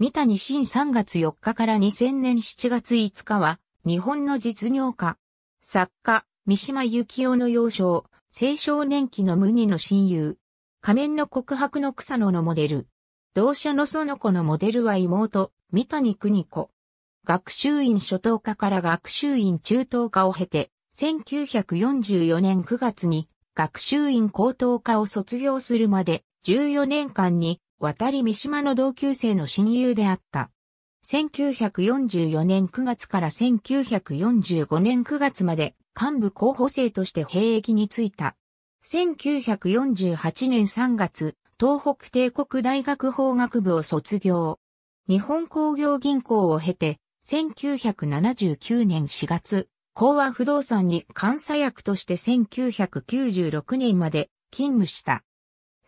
三谷新3月4日から2000年7月5日は、日本の実業家、作家、三島由紀夫の幼少、青少年期の無二の親友、仮面の告白の草野のモデル、同社の園子のモデルは妹、三谷邦子。学習院初等科から学習院中等科を経て、1944年9月に学習院高等科を卒業するまで14年間に渡り三島の同級生の親友であった。1944年9月から1945年9月まで幹部候補生として兵役に就いた。1948年3月、東北帝国大学法学部を卒業。日本工業銀行を経て、1979年4月、講和不動産に監査役として1996年まで勤務した。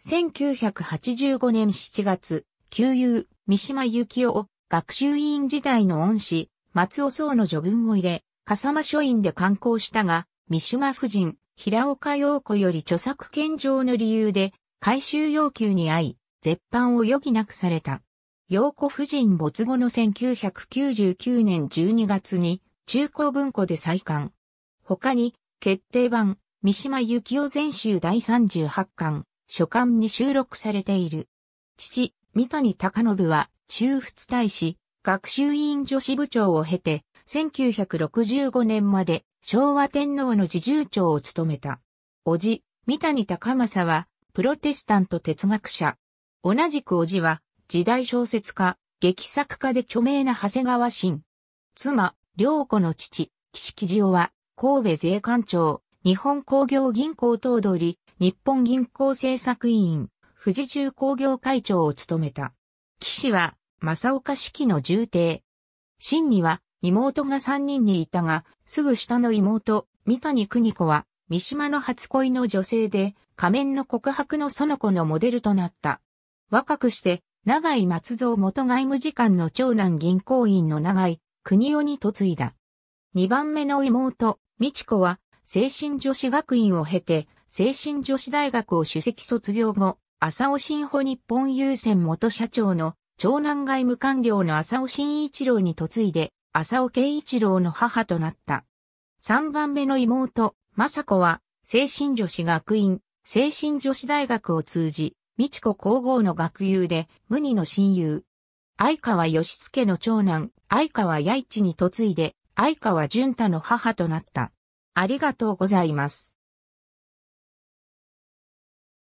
1985年7月、旧友、三島由紀夫を学習委員時代の恩師、松尾荘の序文を入れ、笠間書院で刊行したが、三島夫人、平岡陽子より著作権上の理由で、回収要求に遭い、絶版を余儀なくされた。陽子夫人没後の1999年12月に、中古文庫で再刊。他に、決定版、三島由紀夫全集第38巻、書簡に収録されている。父、三谷隆信は、中仏大使、学習委員女子部長を経て、1965年まで昭和天皇の侍従長を務めた。叔父、三谷隆正は、プロテスタント哲学者。同じく叔父は、時代小説家、劇作家で著名な長谷川慎。妻、良子の父、岸木千代は、神戸税関庁、日本工業銀行通取、日本銀行政策委員、富士重工業会長を務めた。岸は、正岡式の重帝。真には、妹が三人にいたが、すぐ下の妹、三谷邦子は、三島の初恋の女性で、仮面の告白の園子のモデルとなった。若くして、長井松蔵元外務次官の長男銀行員の長井、国夫に嫁いだ。二番目の妹、美智子は、精神女子学院を経て、精神女子大学を主席卒業後、浅尾新保日本郵船元社長の長男外務官僚の浅尾新一郎に嫁いで、浅尾慶一郎の母となった。三番目の妹、雅子は、精神女子学院、精神女子大学を通じ、美智子皇后の学友で、無二の親友。相川義助の長男、相川八一に嫁いで、相川淳太の母となった。ありがとうございます。